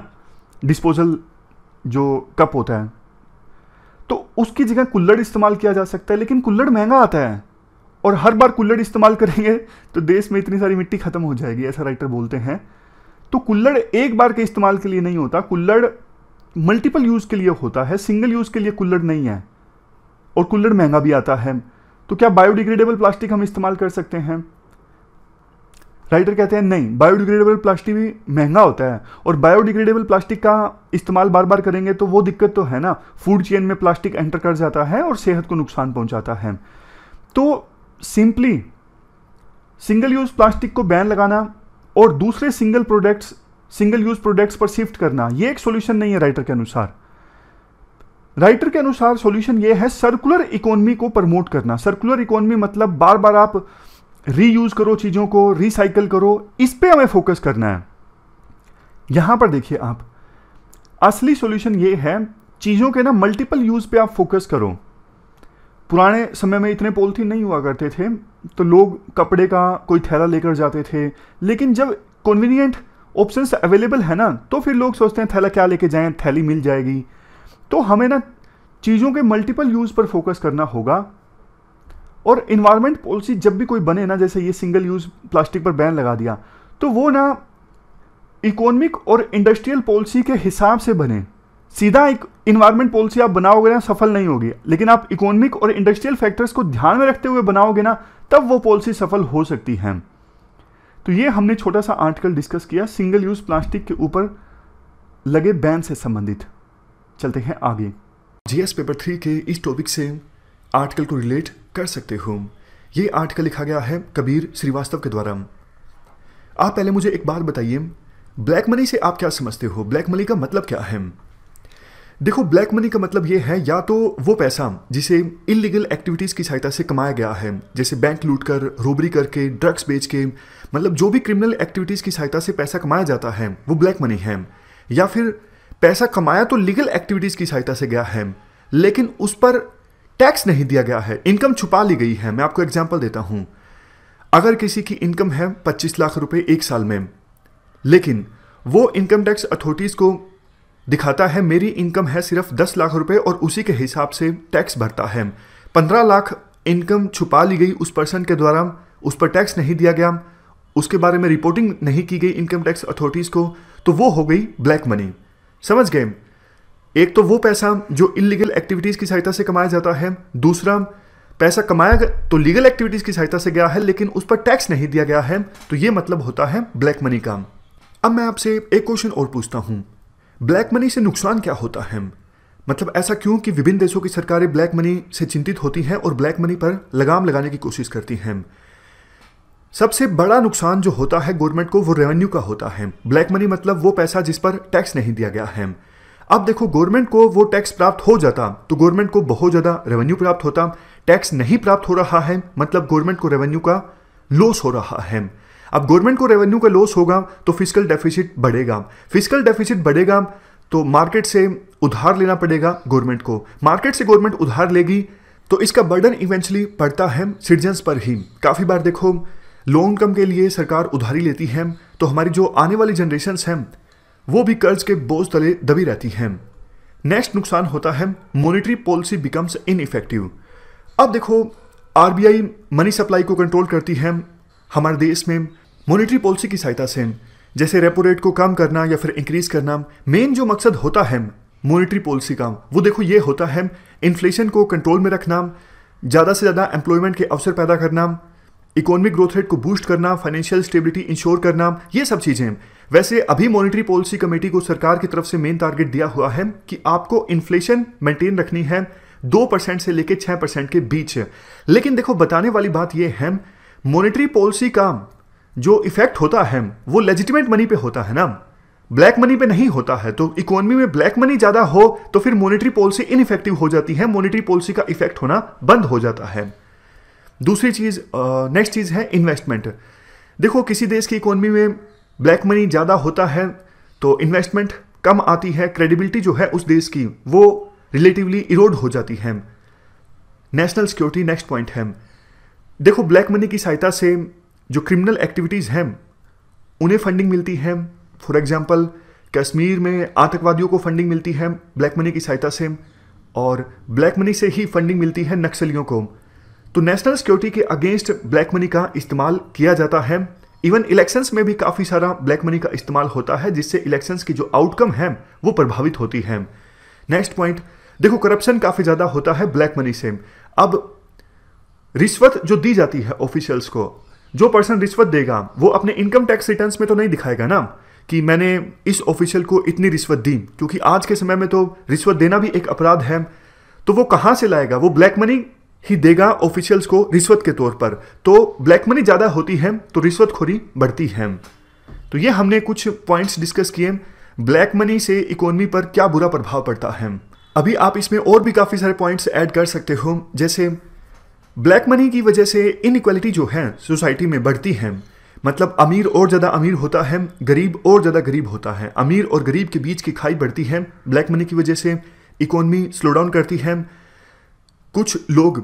डिस्पोजल जो कप होता है तो उसकी जगह कुल्लड़ इस्तेमाल किया जा सकता है लेकिन कुल्लड़ महंगा आता है और हर बार कुल्लड़ इस्तेमाल करेंगे तो देश में इतनी सारी मिट्टी खत्म हो जाएगी ऐसा राइटर बोलते हैं तो कुल्लड़ एक बार के इस्तेमाल के लिए नहीं होता कुल्लड़ मल्टीपल यूज़ के लिए होता है सिंगल यूज़ के लिए कुल्लड़ नहीं है और कुल्लड़ महंगा भी आता है तो क्या बायोडिग्रेडेबल प्लास्टिक हम इस्तेमाल कर सकते हैं राइटर कहते हैं नहीं बायोडिग्रेडेबल प्लास्टिक भी महंगा होता है और बायोडिग्रेडेबल प्लास्टिक का इस्तेमाल बार बार करेंगे तो वो दिक्कत तो है ना फूड चेन में प्लास्टिक एंटर कर जाता है और सेहत को नुकसान पहुंचाता है तो सिंपली सिंगल यूज़ प्लास्टिक को बैन लगाना और दूसरे single products single use products पर शिफ्ट करना ये एक सोल्यूशन नहीं है राइटर के अनुसार राइटर के अनुसार सोल्यूशन ये है सर्कुलर इकोनमी को प्रमोट करना सर्कुलर इकोनॉमी मतलब बार बार आप रीयूज करो चीज़ों को रिसाइकल करो इस पर हमें फोकस करना है यहां पर देखिए आप असली सॉल्यूशन ये है चीज़ों के ना मल्टीपल यूज़ पे आप फोकस करो पुराने समय में इतने पोलथीन नहीं हुआ करते थे तो लोग कपड़े का कोई थैला लेकर जाते थे लेकिन जब कन्वीनियंट ऑप्शन अवेलेबल है ना तो फिर लोग सोचते हैं थैला क्या लेके जाएं थैली मिल जाएगी तो हमें ना चीज़ों के मल्टीपल यूज़ पर फोकस करना होगा और इन्वायरमेंट पॉलिसी जब भी कोई बने ना जैसे ये सिंगल यूज़ प्लास्टिक पर बैन लगा दिया तो वो ना इकोनॉमिक और इंडस्ट्रियल पॉलिसी के हिसाब से बने सीधा एक इन्वायरमेंट पॉलिसी आप बनाओगे ना सफल नहीं होगी लेकिन आप इकोनॉमिक और इंडस्ट्रियल फैक्टर्स को ध्यान में रखते हुए बनाओगे ना तब वो पॉलिसी सफल हो सकती है तो ये हमने छोटा सा आर्टिकल डिस्कस किया सिंगल यूज़ प्लास्टिक के ऊपर लगे बैन से संबंधित चलते हैं आगे जीएस पेपर थ्री के इस टॉपिक से आर्टिकल को रिलेट कर सकते हो ये आर्टिकल लिखा गया है कबीर श्रीवास्तव के द्वारा आप पहले मुझे एक बात बताइए ब्लैक मनी से आप क्या समझते हो ब्लैक मनी का मतलब क्या है देखो ब्लैक मनी का मतलब ये है या तो वो पैसा जिसे इलीगल एक्टिविटीज़ की सहायता से कमाया गया है जैसे बैंक लूट कर रोबरी करके ड्रग्स बेच के मतलब जो भी क्रिमिनल एक्टिविटीज़ की सहायता से पैसा कमाया जाता है वो ब्लैक मनी है या फिर पैसा कमाया तो लीगल एक्टिविटीज़ की सहायता से गया है लेकिन उस पर टैक्स नहीं दिया गया है इनकम छुपा ली गई है मैं आपको एग्जाम्पल देता हूं अगर किसी की इनकम है पच्चीस लाख रुपए एक साल में लेकिन वो इनकम टैक्स अथॉरिटीज़ को दिखाता है मेरी इनकम है सिर्फ दस लाख रुपए और उसी के हिसाब से टैक्स भरता है पंद्रह लाख इनकम छुपा ली गई उस पर्सन के द्वारा उस पर टैक्स नहीं दिया गया उसके बारे में रिपोर्टिंग नहीं की गई इनकम टैक्स अथॉरिटीज़ को तो वो हो गई ब्लैक मनी समझ गए एक तो वो पैसा जो इलीगल एक्टिविटीज़ की सहायता से कमाया जाता है दूसरा पैसा कमाया तो लीगल एक्टिविटीज़ की सहायता से गया है लेकिन उस पर टैक्स नहीं दिया गया है तो ये मतलब होता है ब्लैक मनी का अब मैं आपसे एक क्वेश्चन और पूछता हूं ब्लैक मनी से नुकसान क्या होता है मतलब ऐसा क्यों कि विभिन्न देशों की सरकारें ब्लैक मनी से चिंतित होती हैं और ब्लैक मनी पर लगाम लगाने की कोशिश करती हैं सबसे बड़ा नुकसान जो होता है गवर्नमेंट को वो रेवेन्यू का होता है ब्लैक मनी मतलब वो पैसा जिस पर टैक्स नहीं दिया गया है अब देखो गवर्नमेंट को वो टैक्स प्राप्त हो जाता तो गवर्नमेंट को बहुत ज़्यादा रेवेन्यू प्राप्त होता टैक्स नहीं प्राप्त हो रहा है मतलब गवर्नमेंट को रेवेन्यू का लॉस हो रहा है अब गवर्नमेंट को रेवेन्यू का लॉस होगा तो फिजिकल डेफिसिट बढ़ेगा फिजिकल डेफिसिट बढ़ेगा तो मार्केट से उधार लेना पड़ेगा गवर्नमेंट को मार्केट से गवर्नमेंट उधार लेगी तो इसका बर्डन इवेंचुअली पड़ता है सिटीजन्स पर ही काफ़ी बार देखो लॉन्ग टर्म के लिए सरकार उधारी लेती है तो हमारी जो आने वाली जनरेशन हैं वो भी कर्ज के बोझ तले दबी रहती हैं नेक्स्ट नुकसान होता है monetary policy becomes ineffective अब देखो आरबीआई मनी सप्लाई को कंट्रोल करती है हमारे देश में मॉनेटरी पॉलिसी की सहायता से जैसे रेपो रेट को कम करना या फिर इंक्रीज करना मेन जो मकसद होता है मॉनेटरी पॉलिसी का वो देखो ये होता है इन्फ्लेशन को कंट्रोल में रखना ज़्यादा से ज़्यादा एम्प्लॉयमेंट के अवसर पैदा करना इकोनॉमिक ग्रोथ रेट को बूस्ट करना फाइनेंशियल स्टेबिलिटी इंश्योर करना ये सब चीज़ें वैसे अभी मॉनेटरी पॉलिसी कमेटी को सरकार की तरफ से मेन टारगेट दिया हुआ है कि आपको इन्फ्लेशन मेंटेन रखनी है दो परसेंट से लेकर छह परसेंट के बीच लेकिन देखो बताने वाली बात यह है मॉनेटरी पॉलिसी का जो इफेक्ट होता है वो लेजिटिमेट मनी पे होता है ना ब्लैक मनी पे नहीं होता है तो इकोनॉमी में ब्लैक मनी ज़्यादा हो तो फिर मॉनेटरी पॉलिसी इनइफेक्टिव हो जाती है मॉनेटरी पॉलिसी का इफेक्ट होना बंद हो जाता है दूसरी चीज़ नेक्स्ट चीज़ है इन्वेस्टमेंट देखो किसी देश की इकोनॉमी में ब्लैक मनी ज़्यादा होता है तो इन्वेस्टमेंट कम आती है क्रेडिबिलिटी जो है उस देश की वो रिलेटिवली इरोड हो जाती है नेशनल सिक्योरिटी नेक्स्ट पॉइंट है देखो ब्लैक मनी की सहायता से जो क्रिमिनल एक्टिविटीज़ हैं उन्हें फंडिंग मिलती है फॉर एग्जाम्पल कश्मीर में आतंकवादियों को फंडिंग मिलती है ब्लैक मनी की सहायता से और ब्लैक मनी से ही फंडिंग मिलती है नक्सलियों को तो नेशनल सिक्योरिटी के अगेंस्ट ब्लैक मनी का इस्तेमाल किया जाता है इवन इलेक्शंस में भी काफ़ी सारा ब्लैक मनी का इस्तेमाल होता है जिससे इलेक्शंस की जो आउटकम है वो प्रभावित होती है नेक्स्ट पॉइंट देखो करप्शन काफ़ी ज़्यादा होता है ब्लैक मनी से अब रिश्वत जो दी जाती है ऑफिशियल्स को जो पर्सन रिश्वत देगा वो अपने इनकम टैक्स रिटर्न्स में तो नहीं दिखाएगा ना कि मैंने इस ऑफिशियल को इतनी रिश्वत दी क्योंकि आज के समय में तो रिश्वत देना भी एक अपराध है तो वो कहाँ से लाएगा वो ब्लैक मनी ही देगा ऑफिशियल्स को रिश्वत के तौर पर तो ब्लैक मनी ज़्यादा होती है तो रिश्वतखोरी बढ़ती है तो ये हमने कुछ पॉइंट्स डिस्कस किए ब्लैक मनी से इकोनॉमी पर क्या बुरा प्रभाव पड़ता है अभी आप इसमें और भी काफ़ी सारे पॉइंट्स ऐड कर सकते हो जैसे ब्लैक मनी की वजह से इनक्वालिटी जो है सोसाइटी में बढ़ती है मतलब अमीर और ज़्यादा अमीर होता है गरीब और ज़्यादा गरीब होता है अमीर और गरीब के बीच की खाई बढ़ती है ब्लैक मनी की वजह से इकोनॉमी स्लो डाउन करती है कुछ लोग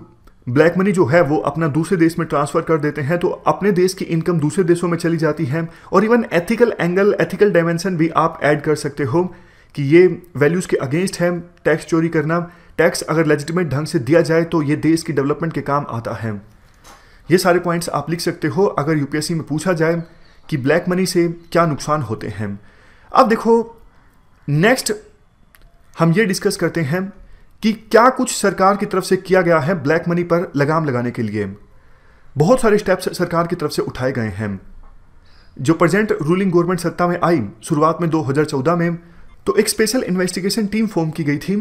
ब्लैक मनी जो है वो अपना दूसरे देश में ट्रांसफर कर देते हैं तो अपने देश की इनकम दूसरे देशों में चली जाती है और even ethical angle ethical dimension भी आप ऐड कर सकते हो कि ये वैल्यूज़ के अगेंस्ट है टैक्स चोरी करना टैक्स अगर लेजिटिमेट ढंग से दिया जाए तो ये देश की डेवलपमेंट के काम आता है ये सारे पॉइंट्स आप लिख सकते हो अगर यूपीएससी में पूछा जाए कि ब्लैक मनी से क्या नुकसान होते हैं अब देखो नेक्स्ट हम ये डिस्कस करते हैं कि क्या कुछ सरकार की तरफ से किया गया है ब्लैक मनी पर लगाम लगाने के लिए बहुत सारे स्टेप्स सरकार की तरफ से उठाए गए हैं जो प्रेजेंट रूलिंग गवर्नमेंट सत्ता में आई शुरुआत में 2014 में तो एक स्पेशल इन्वेस्टिगेशन टीम फॉर्म की गई थी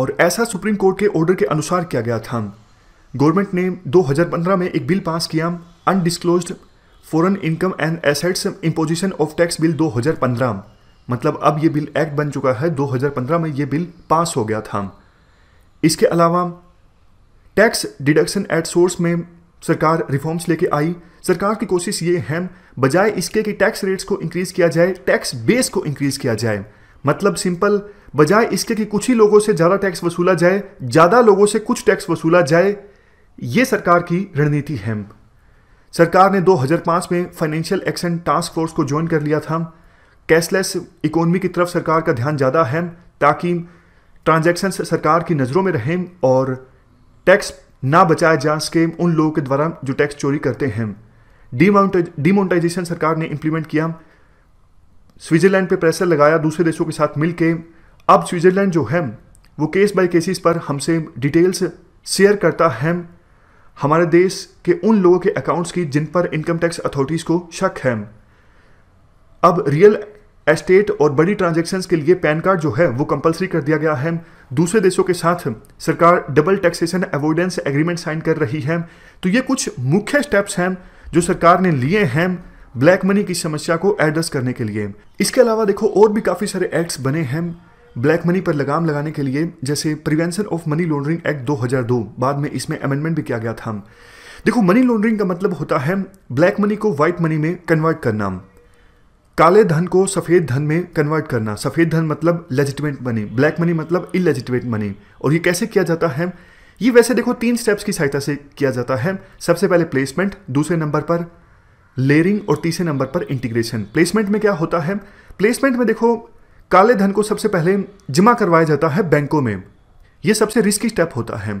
और ऐसा सुप्रीम कोर्ट के ऑर्डर के अनुसार किया गया था गवर्नमेंट ने 2015 में एक बिल पास किया undisclosed foreign income and assets imposition of tax bill 2015 मतलब अब ये बिल एक्ट बन चुका है 2015 में ये बिल पास हो गया था इसके अलावा टैक्स डिडक्शन एट सोर्स में सरकार रिफॉर्म्स लेके आई सरकार की कोशिश ये है बजाय इसके कि टैक्स रेट्स को इंक्रीज़ किया जाए टैक्स बेस को इंक्रीज़ किया जाए मतलब सिंपल बजाय इसके कि कुछ ही लोगों से ज़्यादा टैक्स वसूला जाए ज़्यादा लोगों से कुछ टैक्स वसूला जाए ये सरकार की रणनीति है सरकार ने 2005 में फाइनेंशियल एक्शन टास्क फोर्स को ज्वाइन कर लिया था कैशलेस इकोनॉमी की तरफ सरकार का ध्यान ज़्यादा है ताकि ट्रांजैक्शन सरकार की नज़रों में रहें और टैक्स ना बचाया जा सके उन लोगों के द्वारा जो टैक्स चोरी करते हैं डीमोनिटाइजेशन सरकार ने इम्प्लीमेंट किया स्विट्जरलैंड पे प्रेशर लगाया दूसरे देशों के साथ मिलके अब स्विट्जरलैंड जो है वो केस बाय केसेस पर हमसे डिटेल्स शेयर करता है हमारे देश के उन लोगों के अकाउंट्स की जिन पर इनकम टैक्स अथॉरिटीज़ को शक है अब रियल एस्टेट और बड़ी ट्रांजेक्शन के लिए पैन कार्ड जो है वो कंपलसरी कर दिया गया है दूसरे देशों के साथ सरकार double taxation avoidance agreement sign कर रही है तो ये कुछ मुख्य स्टेप्स हैं जो सरकार ने लिए हैं ब्लैक मनी की समस्या को एड्रेस करने के लिए इसके अलावा देखो और भी काफ़ी सारे एक्ट्स बने हैं ब्लैक मनी पर लगाम लगाने के लिए जैसे prevention of money laundering act 2002 बाद में इसमें अमेंडमेंट भी किया गया था देखो मनी लॉन्ड्रिंग का मतलब होता है ब्लैक मनी को व्हाइट मनी में कन्वर्ट करना काले धन को सफ़ेद धन में कन्वर्ट करना सफ़ेद धन मतलब लेजिटिमेट मनी ब्लैक मनी मतलब इलेजिटिमेट मनी और ये कैसे किया जाता है ये वैसे देखो तीन स्टेप्स की सहायता से किया जाता है सबसे पहले प्लेसमेंट दूसरे नंबर पर लेयरिंग और तीसरे नंबर पर इंटीग्रेशन प्लेसमेंट में क्या होता है प्लेसमेंट में देखो काले धन को सबसे पहले जमा करवाया जाता है बैंकों में यह सबसे रिस्की स्टेप होता है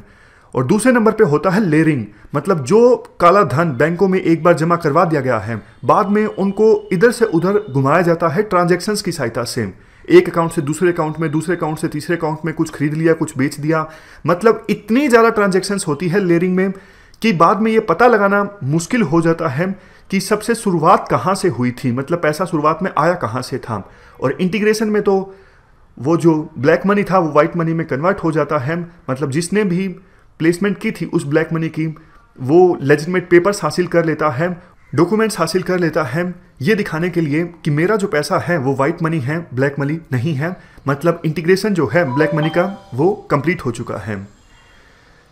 और दूसरे नंबर पे होता है लेरिंग मतलब जो काला धन बैंकों में एक बार जमा करवा दिया गया है बाद में उनको इधर से उधर घुमाया जाता है ट्रांजेक्शन्स की सहायता से एक अकाउंट से दूसरे अकाउंट में दूसरे अकाउंट से तीसरे अकाउंट में कुछ खरीद लिया कुछ बेच दिया मतलब इतनी ज़्यादा ट्रांजेक्शन्स होती है लेयरिंग में कि बाद में ये पता लगाना मुश्किल हो जाता है कि सबसे शुरुआत कहाँ से हुई थी मतलब पैसा शुरुआत में आया कहाँ से था और इंटीग्रेशन में तो वो जो ब्लैक मनी था वो व्हाइट मनी में कन्वर्ट हो जाता है मतलब जिसने भी प्लेसमेंट की थी उस ब्लैक मनी की वो लेजिटमेट पेपर्स हासिल कर लेता है डॉक्यूमेंट्स हासिल कर लेता है ये दिखाने के लिए कि मेरा जो पैसा है वो वाइट मनी है ब्लैक मनी नहीं है मतलब इंटीग्रेशन जो है ब्लैक मनी का वो कंप्लीट हो चुका है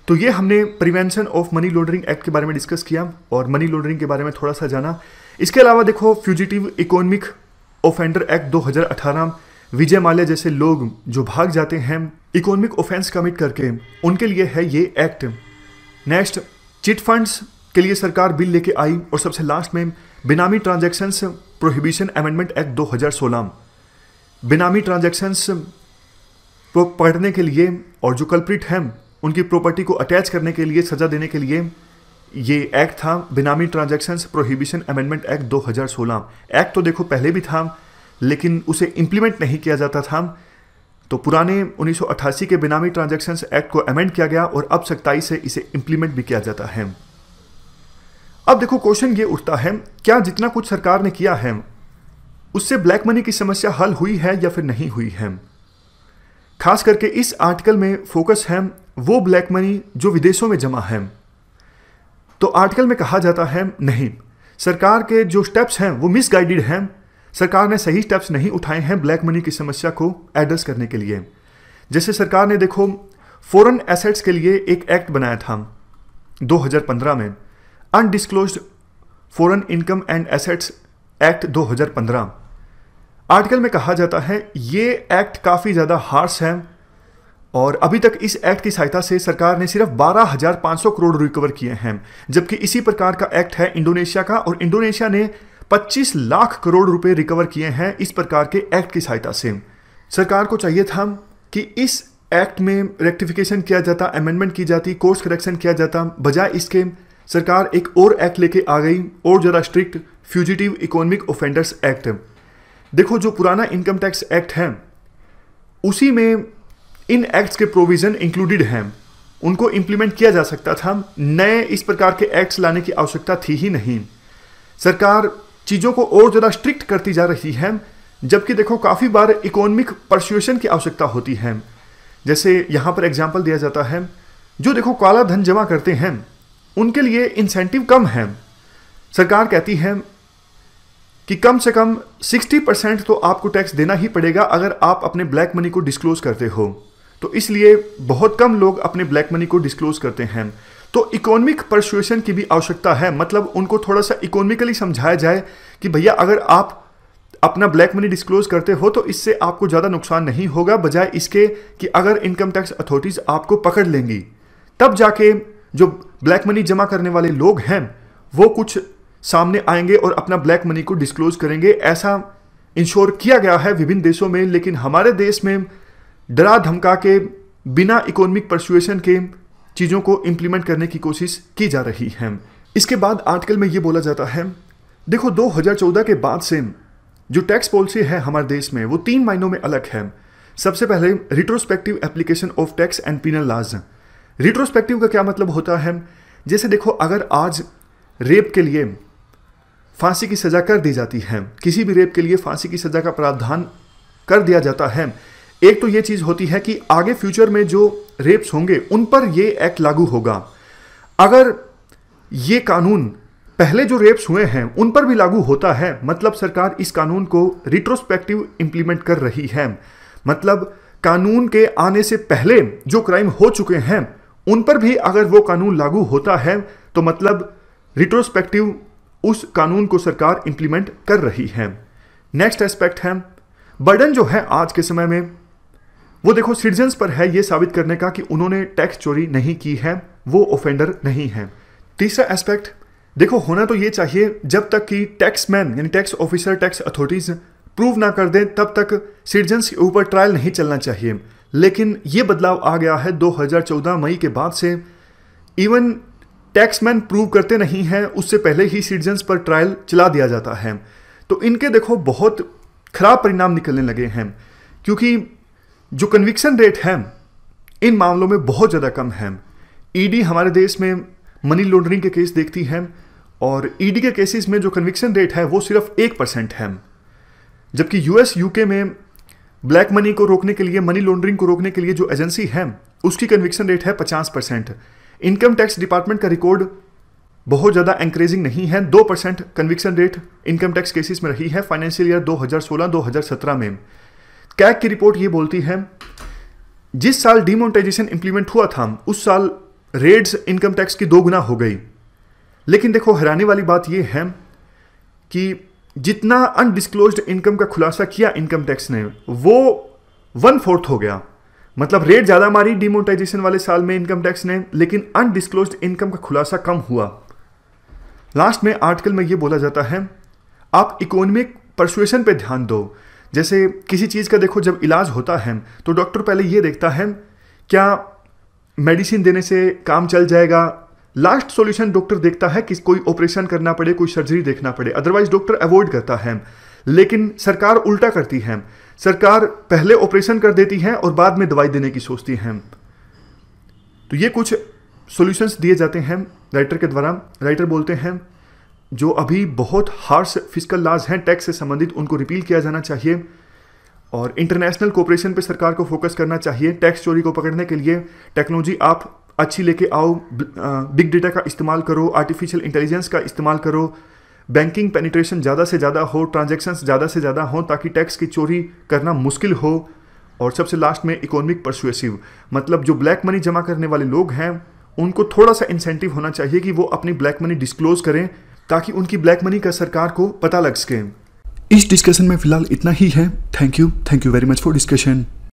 तो ये हमने prevention of money laundering act के बारे में डिस्कस किया और मनी लॉन्ड्रिंग के बारे में थोड़ा सा जाना इसके अलावा देखो fugitive economic offender act 2018 Vijay Mallya जैसे लोग जो भाग जाते हैं इकोनॉमिक ऑफेंस कमिट करके उनके लिए है ये एक्ट नेक्स्ट चिट फंड्स के लिए सरकार बिल लेके आई और सबसे लास्ट में benami transactions prohibition amendment act 2016 benami transactions को पढ़ने के लिए और जो कल्प्रिट हैं उनकी प्रॉपर्टी को अटैच करने के लिए सजा देने के लिए ये एक्ट था benami transactions prohibition amendment act 2016 act तो देखो पहले भी था लेकिन उसे इम्प्लीमेंट नहीं किया जाता था तो पुराने 1988 के बेनामी ट्रांजैक्शंस एक्ट को अमेंड किया गया और अब सख्ताई से इसे इंप्लीमेंट भी किया जाता है अब देखो क्वेश्चन ये उठता है क्या जितना कुछ सरकार ने किया है उससे ब्लैक मनी की समस्या हल हुई है या फिर नहीं हुई है खास करके इस आर्टिकल में फोकस है वो ब्लैक मनी जो विदेशों में जमा है तो आर्टिकल में कहा जाता है नहीं सरकार के जो स्टेप्स हैं वो मिसगाइडेड हैं सरकार ने सही स्टेप्स नहीं उठाए हैं ब्लैक मनी की समस्या को एड्रेस करने के लिए जैसे सरकार ने देखो फॉरेन एसेट्स के लिए एक एक्ट बनाया था 2015 में undisclosed foreign income and assets act 2015 article में कहा जाता है ये एक्ट काफ़ी ज़्यादा हार्श है और अभी तक इस एक्ट की सहायता से सरकार ने सिर्फ 12,500 करोड़ रिकवर किए हैं जबकि इसी प्रकार का एक्ट है इंडोनेशिया का और इंडोनेशिया ने 25 लाख करोड़ रुपए रिकवर किए हैं इस प्रकार के एक्ट की सहायता से सरकार को चाहिए था कि इस एक्ट में रेक्टिफिकेशन किया जाता अमेंडमेंट की जाती कोर्स करेक्शन किया जाता बजाय इसके सरकार एक और एक्ट लेके आ गई और ज़रा strict fugitive economic offenders act देखो जो पुराना इनकम टैक्स एक्ट है उसी में इन एक्ट्स के प्रोविज़न इंक्लूडेड हैं उनको इम्प्लीमेंट किया जा सकता था नए इस प्रकार के एक्ट्स लाने की आवश्यकता थी ही नहीं सरकार चीज़ों को और ज़्यादा स्ट्रिक्ट करती जा रही है जबकि देखो काफ़ी बार इकोनॉमिक परसुएशन की आवश्यकता होती है जैसे यहाँ पर एग्जाम्पल दिया जाता है जो देखो काला धन जमा करते हैं उनके लिए इंसेंटिव कम है सरकार कहती है कि कम से कम 60 परसेंट तो आपको टैक्स देना ही पड़ेगा अगर आप अपने ब्लैक मनी को डिस्क्लोज करते हो तो इसलिए बहुत कम लोग अपने ब्लैक मनी को डिस्क्लोज करते हैं तो इकोनॉमिक परसुएशन की भी आवश्यकता है मतलब उनको थोड़ा सा इकोनॉमिकली समझाया जाए कि भैया अगर आप अपना ब्लैक मनी डिस्क्लोज करते हो तो इससे आपको ज़्यादा नुकसान नहीं होगा बजाय इसके कि अगर इनकम टैक्स अथॉरिटीज़ आपको पकड़ लेंगी तब जाके जो ब्लैक मनी जमा करने वाले लोग हैं वो कुछ सामने आएंगे और अपना ब्लैक मनी को डिस्क्लोज करेंगे ऐसा इंश्योर किया गया है विभिन्न देशों में लेकिन हमारे देश में डरा धमका के बिना इकोनॉमिक परसुएशन के चीज़ों को इम्प्लीमेंट करने की कोशिश की जा रही है इसके बाद आर्टिकल में ये बोला जाता है देखो 2014 के बाद से जो टैक्स पॉलिसी है हमारे देश में वो तीन मायनों में अलग है सबसे पहले retrospective application of tax and penal laws retrospective का क्या मतलब होता है जैसे देखो अगर आज रेप के लिए फांसी की सज़ा कर दी जाती है किसी भी रेप के लिए फांसी की सज़ा का प्रावधान कर दिया जाता है एक तो ये चीज़ होती है कि आगे फ्यूचर में जो रेप्स होंगे उन पर ये एक्ट लागू होगा अगर ये कानून पहले जो रेप्स हुए हैं उन पर भी लागू होता है मतलब सरकार इस कानून को रिट्रोस्पेक्टिव इम्प्लीमेंट कर रही है मतलब कानून के आने से पहले जो क्राइम हो चुके हैं उन पर भी अगर वो कानून लागू होता है तो मतलब रिट्रोस्पेक्टिव उस कानून को सरकार इम्प्लीमेंट कर रही है नेक्स्ट एस्पेक्ट है बर्डन जो है आज के समय में वो देखो सिटीजन्स पर है ये साबित करने का कि उन्होंने टैक्स चोरी नहीं की है वो ऑफेंडर नहीं है तीसरा एस्पेक्ट देखो होना तो ये चाहिए जब तक कि टैक्स मैन यानी tax officer tax authorities prove ना कर दें तब तक सिटीजन के ऊपर ट्रायल नहीं चलना चाहिए लेकिन ये बदलाव आ गया है 2014 मई के बाद से इवन टैक्समैन प्रूव करते नहीं हैं उससे पहले ही सिटीजन्स पर ट्रायल चला दिया जाता है तो इनके देखो बहुत खराब परिणाम निकलने लगे हैं क्योंकि जो कन्विक्शन रेट है इन मामलों में बहुत ज़्यादा कम है ईडी e हमारे देश में मनी लॉन्ड्रिंग के केस देखती है और ईडी e के केसेस में जो कन्विक्शन रेट है वो सिर्फ एक परसेंट है जबकि यूएस यूके में ब्लैक मनी को रोकने के लिए मनी लॉन्ड्रिंग को रोकने के लिए जो एजेंसी है उसकी कन्विक्शन रेट है पचास परसेंट इनकम टैक्स डिपार्टमेंट का रिकॉर्ड बहुत ज़्यादा एंकरेजिंग नहीं है दो percent conviction rate income tax cases में रही है फाइनेंशियल ईयर 2016-2017 में कैक की रिपोर्ट ये बोलती है जिस साल डिमोनेटाइजेशन इंप्लीमेंट हुआ था उस साल रेड्स इनकम टैक्स की दो गुना हो गई लेकिन देखो हैरानी वाली बात यह है कि जितना अनडिस्क्लोज इनकम का खुलासा किया इनकम टैक्स ने वो वन फोर्थ हो गया मतलब रेट ज़्यादा मारी डिमोनेटाइजेशन वाले साल में इनकम टैक्स ने लेकिन अनडिस्क्लोज इनकम का खुलासा कम हुआ लास्ट में आर्टिकल में ये बोला जाता है आप इकोनॉमिक परसुएशन पे ध्यान दो जैसे किसी चीज़ का देखो जब इलाज होता है तो डॉक्टर पहले ये देखता है क्या मेडिसिन देने से काम चल जाएगा लास्ट सॉल्यूशन डॉक्टर देखता है कि कोई ऑपरेशन करना पड़े कोई सर्जरी देखना पड़े अदरवाइज डॉक्टर अवॉइड करता है लेकिन सरकार उल्टा करती है सरकार पहले ऑपरेशन कर देती है और बाद में दवाई देने की सोचती है तो ये कुछ सॉल्यूशंस दिए जाते हैं राइटर के द्वारा राइटर बोलते हैं जो अभी बहुत हार्श फिजिकल लाज हैं टैक्स से संबंधित उनको रिपील किया जाना चाहिए और इंटरनेशनल कोऑपरेशन पे सरकार को फोकस करना चाहिए टैक्स चोरी को पकड़ने के लिए टेक्नोलॉजी आप अच्छी लेके आओ बिग डेटा का इस्तेमाल करो आर्टिफिशियल इंटेलिजेंस का इस्तेमाल करो बैंकिंग पेनिट्रेशन ज़्यादा से ज़्यादा हो ट्रांजेक्शन्स ज़्यादा से ज़्यादा हों ताकि टैक्स की चोरी करना मुश्किल हो और सबसे लास्ट में इकोनॉमिक परसुएसिव मतलब जो ब्लैक मनी जमा करने वाले लोग हैं उनको थोड़ा सा इंसेंटिव होना चाहिए कि वो अपनी ब्लैक मनी डिस्क्लोज करें ताकि उनकी ब्लैक मनी का सरकार को पता लग सके इस डिस्कशन में फिलहाल इतना ही है thank you thank you very much for discussion